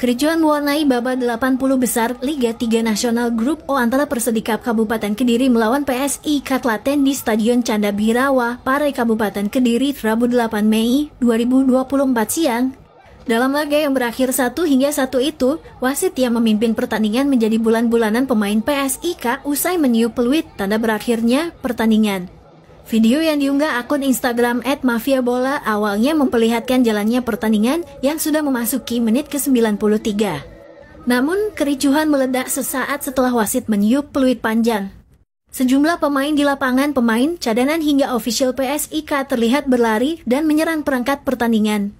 Kericuan mewarnai babak 80 besar Liga 3 Nasional Grup O antara Persedikap Kabupaten Kediri melawan PSI Katlaten di Stadion Canda Birawa, Pare Kabupaten Kediri, Rabu 8 Mei 2024 siang. Dalam laga yang berakhir satu hingga satu itu, wasit yang memimpin pertandingan menjadi bulan-bulanan pemain PSIK usai meniup peluit tanda berakhirnya pertandingan. Video yang diunggah akun Instagram @mafiabola awalnya memperlihatkan jalannya pertandingan yang sudah memasuki menit ke-93. Namun, kericuhan meledak sesaat setelah wasit meniup peluit panjang. Sejumlah pemain di lapangan pemain, cadangan hingga official PSIK terlihat berlari dan menyerang perangkat pertandingan.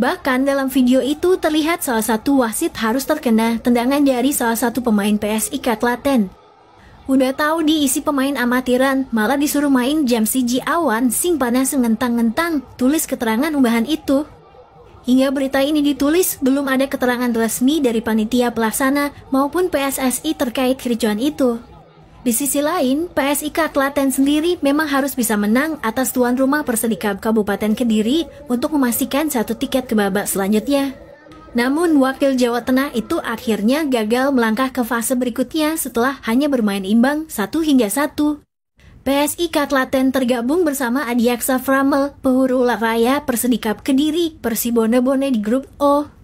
Bahkan dalam video itu terlihat salah satu wasit harus terkena tendangan dari salah satu pemain PSIK Klaten Udah tahu diisi pemain amatiran, malah disuruh main jam CG awan, sing panas ngentang tulis keterangan unggahan itu. Hingga berita ini ditulis, belum ada keterangan resmi dari panitia pelaksana maupun PSSI terkait kericuan itu. Di sisi lain, PSI Klaten sendiri memang harus bisa menang atas tuan rumah Persedikab Kabupaten Kediri untuk memastikan satu tiket ke babak selanjutnya. Namun wakil Jawa Tengah itu akhirnya gagal melangkah ke fase berikutnya setelah hanya bermain imbang satu hingga satu. PSI Katlaten tergabung bersama Adiaksa Framel, Pehuru Raya, Persedikap Kediri, Persibone Bone di grup O